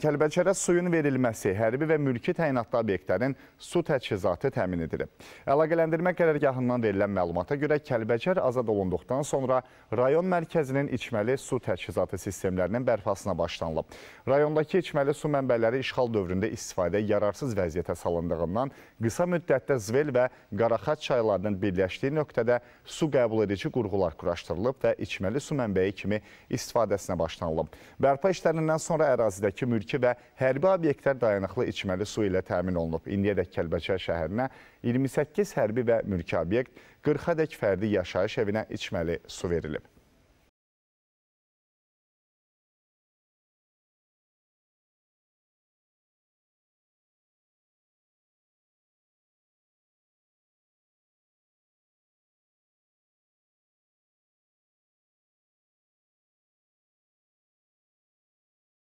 Kəlbəcərə suyun verilməsi, hərbi və mülki təyinatlı obyektlərin su təchizatı təmin edilib. Əlaqələndirmə qərərgahından verilən məlumata görə Kəlbəcər azad olunduqdan sonra rayon mərkəzinin içməli su təchizatı sistemlərinin bərpasına başlanılıb. Rayondakı içməli su mənbələri işğal dövründə istifadə yararsız vəziyyətə salındığından qısa müddətdə Zvel və Qaraxat çaylarının birləşdiyi nöqtədə su qəbul edici qurğular quraşdırılıb və içməli su mənbəyi kimi istifadəsinə başlanılıb. Bərpa işlərindən sonra ərazidəki mülki 22 və hərbi obyektlər dayanıqlı içməli su ilə təmin olunub. İndiyədək Kəlbəcər şəhərinə 28 hərbi və mülki obyekt, 40-adək fərdi yaşayış evinə içməli su verilib.